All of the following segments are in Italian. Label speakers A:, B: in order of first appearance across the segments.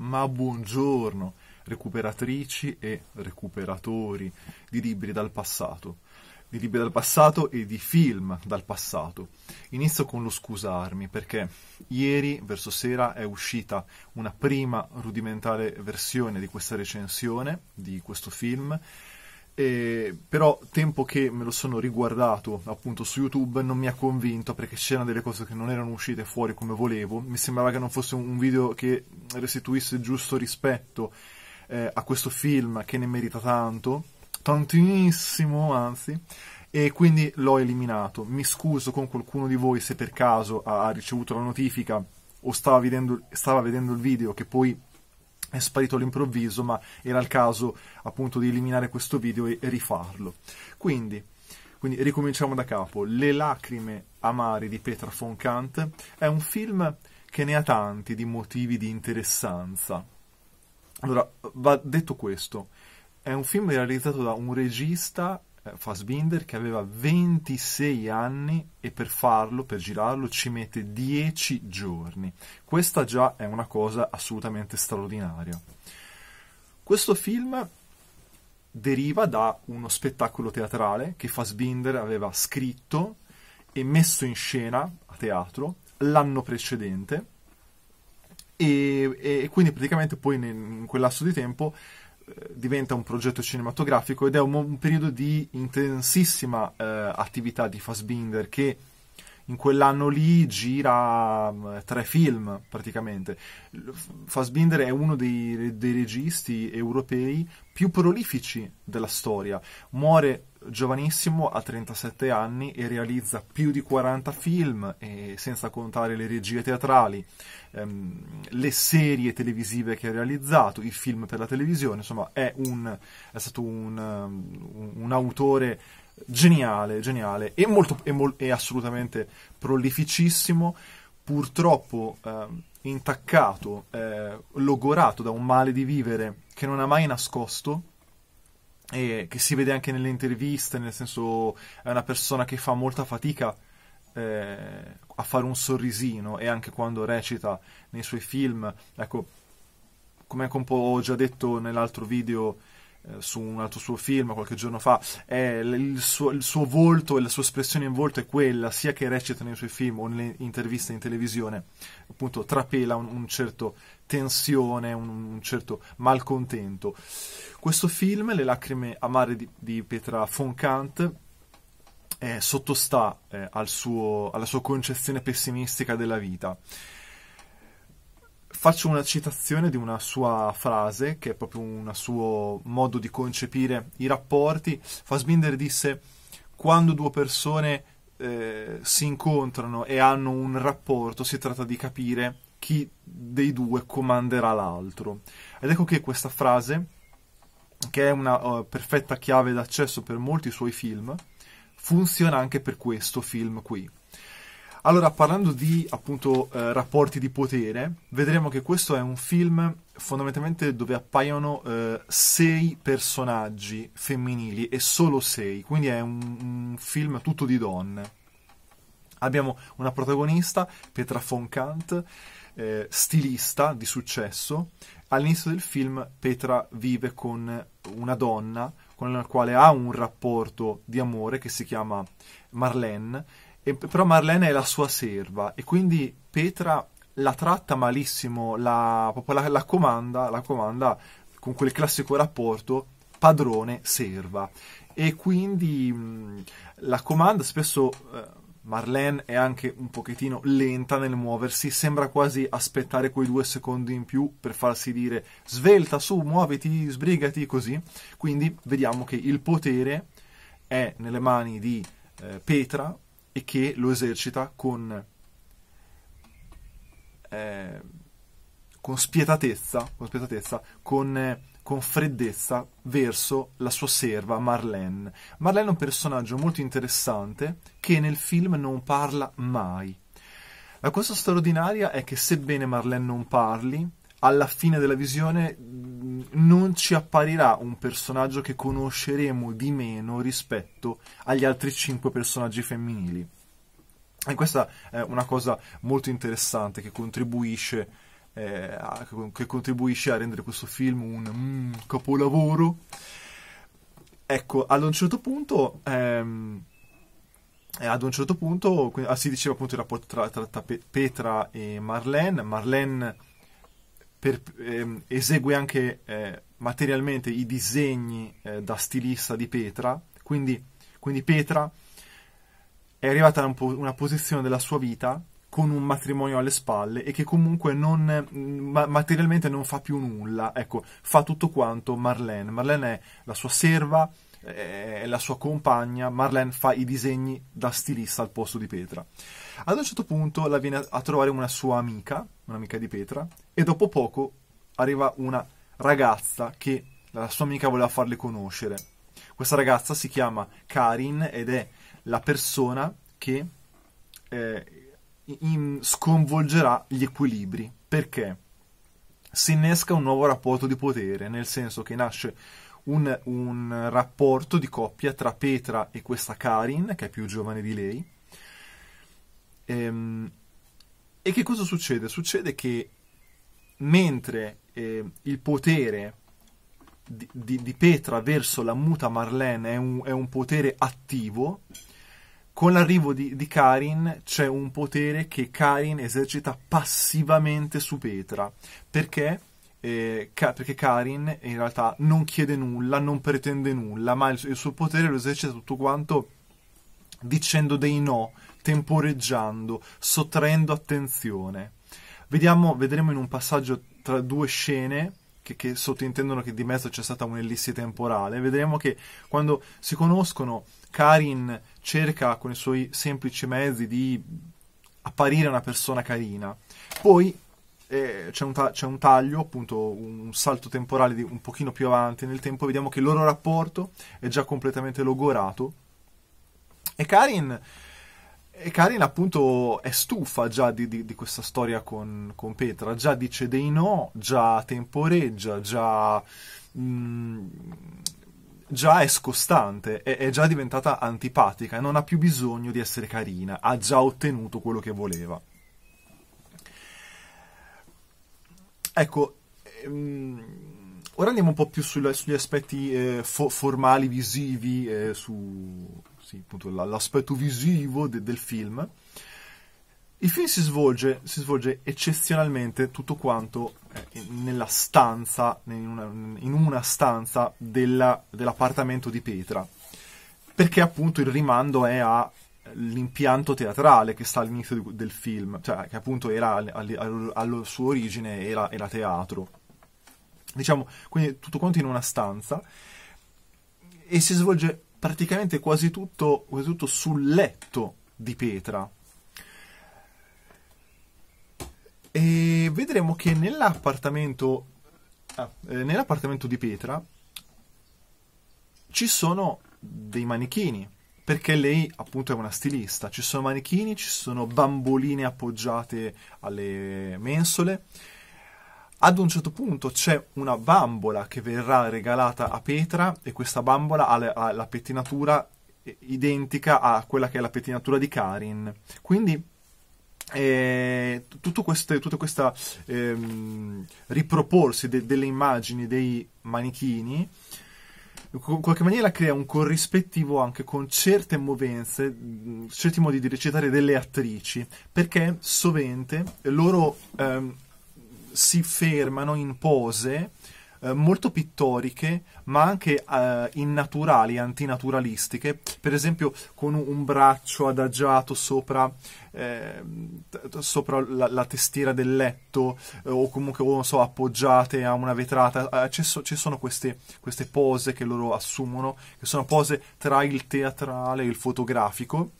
A: ma buongiorno, recuperatrici e recuperatori di libri dal passato, di libri dal passato e di film dal passato. Inizio con lo scusarmi perché ieri verso sera è uscita una prima rudimentale versione di questa recensione di questo film e, eh, però tempo che me lo sono riguardato appunto su YouTube non mi ha convinto perché c'erano delle cose che non erano uscite fuori come volevo, mi sembrava che non fosse un video che restituisse il giusto rispetto eh, a questo film che ne merita tanto, tantissimo anzi, e quindi l'ho eliminato. Mi scuso con qualcuno di voi se per caso ha ricevuto la notifica o stava vedendo, stava vedendo il video che poi è sparito all'improvviso, ma era il caso appunto di eliminare questo video e rifarlo. Quindi, quindi ricominciamo da capo. Le lacrime amare di Petra von Kant è un film che ne ha tanti di motivi di interessanza. Allora, va detto questo, è un film realizzato da un regista eh, Fassbinder che aveva 26 anni e per farlo, per girarlo, ci mette 10 giorni. Questa già è una cosa assolutamente straordinaria. Questo film deriva da uno spettacolo teatrale che Fassbinder aveva scritto e messo in scena a teatro l'anno precedente e, e quindi praticamente poi in quel lasso di tempo diventa un progetto cinematografico ed è un, un periodo di intensissima eh, attività di Fassbinder che in quell'anno lì gira mm, tre film praticamente. Fassbinder è uno dei, dei registi europei più prolifici della storia. Muore giovanissimo a 37 anni e realizza più di 40 film, senza contare le regie teatrali, ehm, le serie televisive che ha realizzato, i film per la televisione, insomma è, un, è stato un, un, ehm, un, autore geniale, geniale e, molto, e, mol, e assolutamente prolificissimo purtroppo eh, intaccato, eh, logorato da un male di vivere che non ha mai nascosto e che si vede anche nelle interviste, nel senso è una persona che fa molta fatica eh, a fare un sorrisino e anche quando recita nei suoi film, ecco, come anche un po' ho già detto nell'altro video, eh, su un altro suo film qualche giorno fa, il suo, il, suo, volto e la sua espressione in volto è quella, sia che recita nei suoi film o nelle interviste in televisione, appunto trapela un, un certo tensione, un, un, certo malcontento. Questo film, Le lacrime amare di, di Petra Foncant, eh, sottostà eh, al suo, alla sua concezione pessimistica della vita faccio una citazione di una sua frase, che è proprio un suo modo di concepire i rapporti. Fassbinder disse: Quando due persone eh, si incontrano e hanno un rapporto, si tratta di capire chi dei due comanderà l'altro. Ed ecco che questa frase, che è una uh, perfetta chiave d'accesso per molti suoi film, funziona anche per questo film qui allora, parlando di appunto eh, rapporti di potere, vedremo che questo è un film fondamentalmente dove appaiono eh, sei personaggi femminili e solo sei, quindi è un, un film tutto di donne. Abbiamo una protagonista, Petra von Kant, eh, stilista di successo. All'inizio del film Petra vive con una donna con la quale ha un rapporto di amore che si chiama Marlene e, però Marlene è la sua serva e quindi Petra la tratta malissimo, la, la, la, comanda, la comanda con quel classico rapporto padrone-serva. E quindi mh, la comanda spesso... Eh, Marlene è anche un pochettino lenta nel muoversi, sembra quasi aspettare quei due secondi in più per farsi dire svelta, su, muoviti, sbrigati, così. Quindi vediamo che il potere è nelle mani di eh, Petra, e che lo esercita con, eh, con spietatezza, con, spietatezza con, eh, con, freddezza verso la sua serva Marlene. Marlene è un personaggio molto interessante che nel film non parla mai. La cosa straordinaria è che sebbene Marlene non parli, alla fine della visione non ci apparirà un personaggio che conosceremo di meno rispetto agli altri cinque personaggi femminili. E questa è una cosa molto interessante che contribuisce, eh, a, che contribuisce a rendere questo film un mm, capolavoro. Ecco, ad un certo punto... Ehm, eh, ad un certo punto ah, si diceva appunto il rapporto tra, tra, tra Petra e Marlene. Marlene per, ehm, esegue anche eh, materialmente i disegni eh, da stilista di Petra, quindi, quindi Petra è arrivata a un po- una posizione della sua vita con un matrimonio alle spalle e che comunque non, mm, ma- materialmente non fa più nulla, ecco, fa tutto quanto Marlene. Marlene è la sua serva, eh, è la sua compagna, Marlene fa i disegni da stilista al posto di Petra. Ad un certo punto la viene a trovare una sua amica, un'amica di Petra, e dopo poco arriva una ragazza che la sua amica voleva farle conoscere. Questa ragazza si chiama Karin ed è la persona che eh, in, sconvolgerà gli equilibri. Perché? Si innesca un nuovo rapporto di potere, nel senso che nasce un, un rapporto di coppia tra Petra e questa Karin, che è più giovane di lei. Ehm, e che cosa succede? Succede che mentre eh, il potere di, di, di, Petra verso la muta Marlene è un, è un potere attivo, con l'arrivo di, di Karin c'è un potere che Karin esercita passivamente su Petra. Perché? Eh, ca- perché Karin in realtà non chiede nulla, non pretende nulla, ma il, il suo potere lo esercita tutto quanto dicendo dei no, temporeggiando, sottraendo attenzione. Vediamo, vedremo in un passaggio tra due scene che, che sottintendono che di mezzo c'è stata un'ellissi temporale, vedremo che quando si conoscono Karin cerca con i suoi semplici mezzi di apparire una persona carina, poi eh, c'è, un ta- c'è, un taglio, appunto un salto temporale di un pochino più avanti nel tempo, vediamo che il loro rapporto è già completamente logorato e Karin e Karin appunto è stufa già di, di, di questa storia con, con, Petra, già dice dei no, già temporeggia, già, mh, mm, già è scostante, è, è, già diventata antipatica, non ha più bisogno di essere carina, ha già ottenuto quello che voleva. Ecco, mh, ehm, ora andiamo un po' più sulla, sugli aspetti eh, fo- formali, visivi, eh, su, sì, l'aspetto visivo de, del film. Il film si svolge, si svolge eccezionalmente tutto quanto eh, nella stanza, in una, in una stanza della, dell'appartamento di Petra, perché appunto il rimando è all'impianto teatrale che sta all'inizio del film, cioè che appunto era alla sua origine era, era teatro. Diciamo, quindi tutto quanto in una stanza e si svolge praticamente quasi tutto, quasi tutto sul letto di Petra. E vedremo che nell'appartamento, ah, eh, nell'appartamento di Petra ci sono dei manichini, perché lei appunto è una stilista. Ci sono manichini, ci sono bamboline appoggiate alle mensole ad un certo punto c'è una bambola che verrà regalata a Petra e questa bambola ha la, pettinatura identica a quella che è la pettinatura di Karin. Quindi eh, tutto, questo, tutto questo ehm, riproporsi de, delle immagini dei manichini in qualche maniera crea un corrispettivo anche con certe movenze, certi modi di recitare delle attrici, perché sovente loro ehm, si fermano in pose eh, molto pittoriche, ma anche eh, innaturali, antinaturalistiche, per esempio con un braccio adagiato sopra, eh, sopra la, la, testiera del letto eh, o comunque o, so, appoggiate a una vetrata. Eh, ci so, sono queste, queste pose che loro assumono, che sono pose tra il teatrale e il fotografico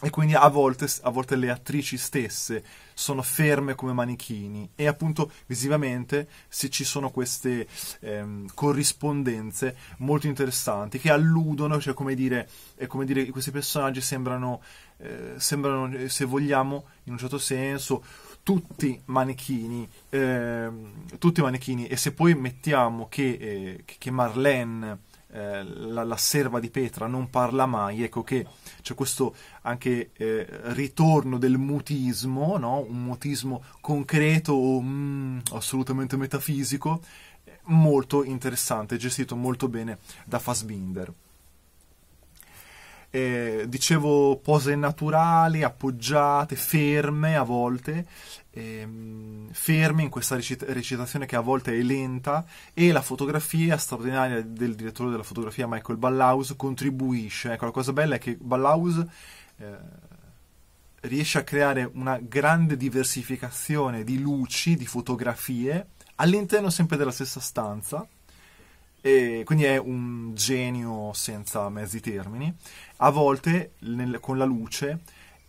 A: e quindi a volte, a volte, le attrici stesse sono ferme come manichini e appunto visivamente se ci sono queste ehm, corrispondenze molto interessanti che alludono, cioè come dire, come dire questi personaggi sembrano, eh, sembrano, se vogliamo, in un certo senso, tutti manichini, eh, tutti manichini e se poi mettiamo che, eh, che Marlene eh, la, la, serva di Petra non parla mai, ecco che c'è questo anche eh, ritorno del mutismo, no? un mutismo concreto o mm, assolutamente metafisico, eh, molto interessante, gestito molto bene da Fassbinder eh, dicevo pose naturali, appoggiate, ferme a volte, ehm, ferme in questa recita- recitazione che a volte è lenta e la fotografia straordinaria del direttore della fotografia Michael Ballhaus contribuisce. Ecco, la cosa bella è che Ballhaus eh, riesce a creare una grande diversificazione di luci, di fotografie all'interno sempre della stessa stanza e quindi è un genio senza mezzi termini. A volte nel, con la luce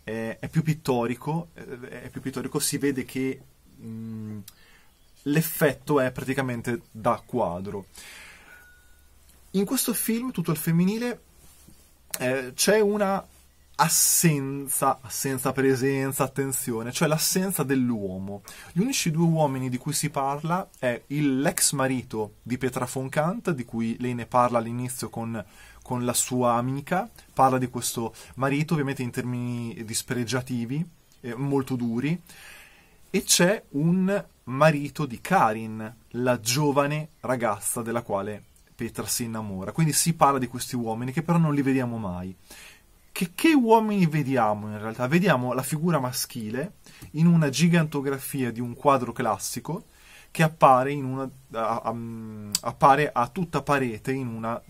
A: è, è, più pittorico, eh, è più pittorico, si vede che mh, mm, l'effetto è praticamente da quadro. In questo film, tutto al femminile, eh, c'è una assenza, assenza presenza, attenzione, cioè l'assenza dell'uomo. Gli unici due uomini di cui si parla è l'ex marito di Petra von Kant, di cui lei ne parla all'inizio con, con la sua amica, parla di questo marito ovviamente in termini dispregiativi, eh, molto duri, e c'è un marito di Karin, la giovane ragazza della quale Petra si innamora. Quindi si parla di questi uomini che però non li vediamo mai che, che uomini vediamo in realtà? Vediamo la figura maschile in una gigantografia di un quadro classico che appare, una, a, a, appare a, tutta parete una,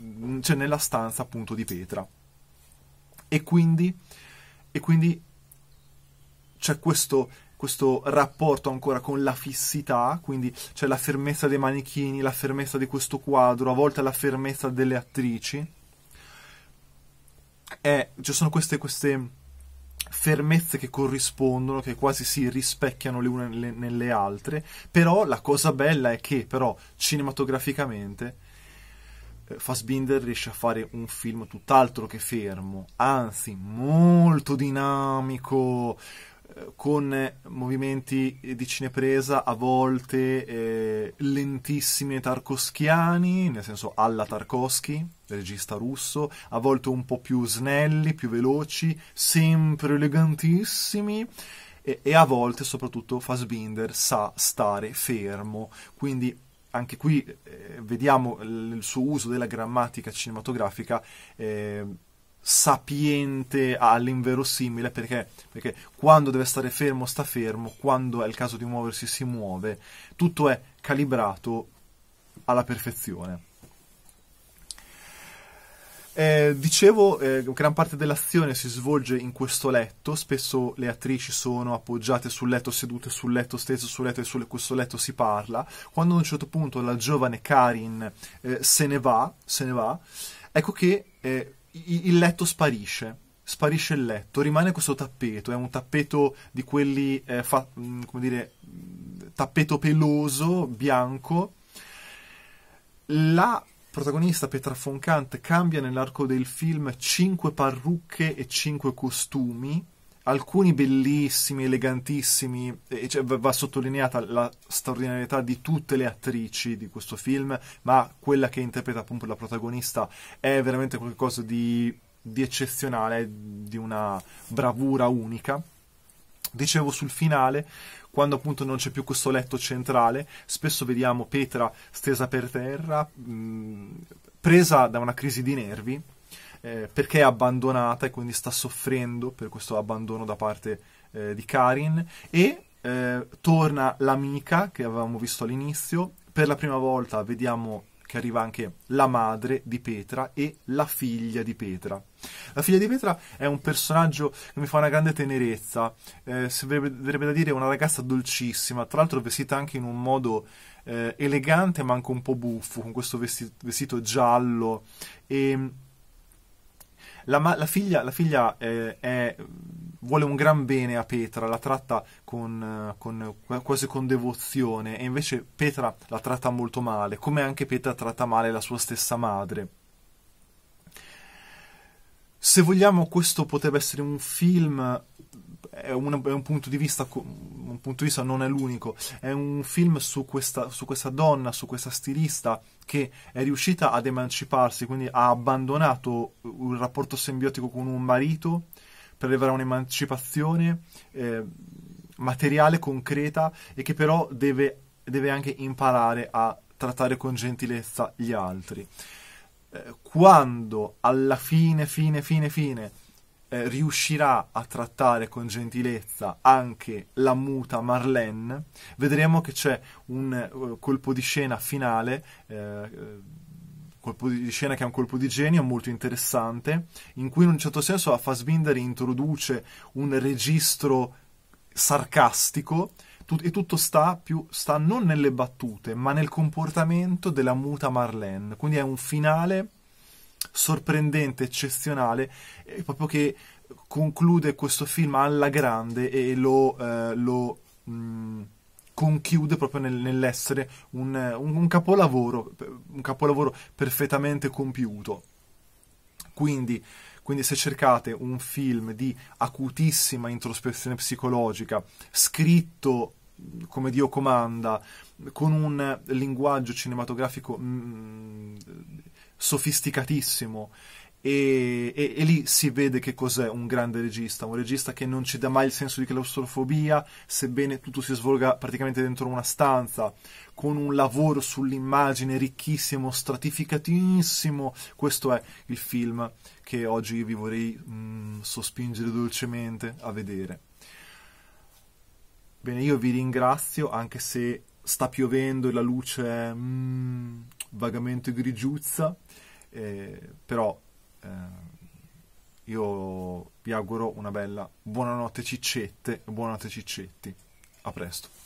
A: cioè nella stanza appunto di Petra. E quindi, e quindi c'è questo, questo, rapporto ancora con la fissità, quindi c'è la fermezza dei manichini, la fermezza di questo quadro, a volte la fermezza delle attrici è, ci sono queste, queste, fermezze che corrispondono, che quasi si rispecchiano le une nelle, nelle altre, però la cosa bella è che però cinematograficamente eh, Fassbinder riesce a fare un film tutt'altro che fermo, anzi molto dinamico, con movimenti di cinepresa a volte eh, lentissimi e tarkovskiani, nel senso alla Tarkovsky, regista russo, a volte un po' più snelli, più veloci, sempre elegantissimi e, e a volte soprattutto Fassbinder sa stare fermo, quindi anche qui eh, vediamo il suo uso della grammatica cinematografica eh, sapiente all'inverosimile perché, perché quando deve stare fermo sta fermo, quando è il caso di muoversi si muove, tutto è calibrato alla perfezione. Eh, dicevo, eh, gran parte dell'azione si svolge in questo letto, spesso le attrici sono appoggiate sul letto, sedute sul letto stesso, sul letto e su questo letto si parla. Quando ad un certo punto la giovane Karin eh, se ne va, se ne va, ecco che eh, il letto sparisce, sparisce il letto, rimane questo tappeto, è un tappeto di quelli, eh, fa, mm, come dire, mm, tappeto peloso, bianco. La protagonista Petra Foncant cambia nell'arco del film cinque parrucche e cinque costumi, alcuni bellissimi, elegantissimi, cioè va sottolineata la straordinarietà di tutte le attrici di questo film, ma quella che interpreta appunto la protagonista è veramente qualcosa di, di eccezionale, di una bravura unica. Dicevo sul finale, quando appunto non c'è più questo letto centrale, spesso vediamo Petra stesa per terra, mh, mm, presa da una crisi di nervi, eh, perché è abbandonata e quindi sta soffrendo per questo abbandono da parte eh, di Karin e eh, torna l'amica che avevamo visto all'inizio, per la prima volta vediamo che arriva anche la madre di Petra e la figlia di Petra. La figlia di Petra è un personaggio che mi fa una grande tenerezza, eh, si verrebbe da dire una ragazza dolcissima, tra l'altro vestita anche in un modo eh, elegante ma anche un po' buffo, con questo vestito, vestito giallo e la, ma- la figlia, la figlia eh, è, vuole un gran bene a Petra, la tratta con, eh, con, quasi con devozione e invece Petra la tratta molto male, come anche Petra tratta male la sua stessa madre. Se vogliamo questo potrebbe essere un film, eh, è un, è un punto di vista punto di vista non è l'unico, è un film su questa, su questa donna, su questa stilista che è riuscita ad emanciparsi, quindi ha abbandonato il rapporto simbiotico con un marito per avere un'emancipazione eh, materiale, concreta e che però deve, deve anche imparare a trattare con gentilezza gli altri eh, quando alla fine, fine, fine, fine eh, riuscirà a trattare con gentilezza anche la muta Marlene. Vedremo che c'è un uh, colpo di scena finale. Eh, eh colpo di scena che è un colpo di genio molto interessante, in cui in un certo senso la Fassbinder introduce un registro sarcastico tut- e tutto sta, più, sta non nelle battute, ma nel comportamento della muta Marlene. Quindi è un finale sorprendente, eccezionale, eh, proprio che conclude questo film alla grande e lo, eh, lo mh, mm, conchiude proprio nel, nell'essere un, un, un, capolavoro, un capolavoro perfettamente compiuto. Quindi, quindi se cercate un film di acutissima introspezione psicologica, scritto come Dio comanda, con un linguaggio cinematografico mh, mm, sofisticatissimo. E, e, e, lì si vede che cos'è un grande regista, un regista che non ci dà mai il senso di claustrofobia, sebbene tutto si svolga praticamente dentro una stanza, con un lavoro sull'immagine ricchissimo, stratificatissimo. Questo è il film che oggi vi vorrei mh, mm, sospingere dolcemente a vedere. Bene, io vi ringrazio, anche se sta piovendo e la luce è... Mm, vagamente grigiuzza, eh, però eh, io vi auguro una bella buonanotte ciccette e buonanotte ciccetti. A presto.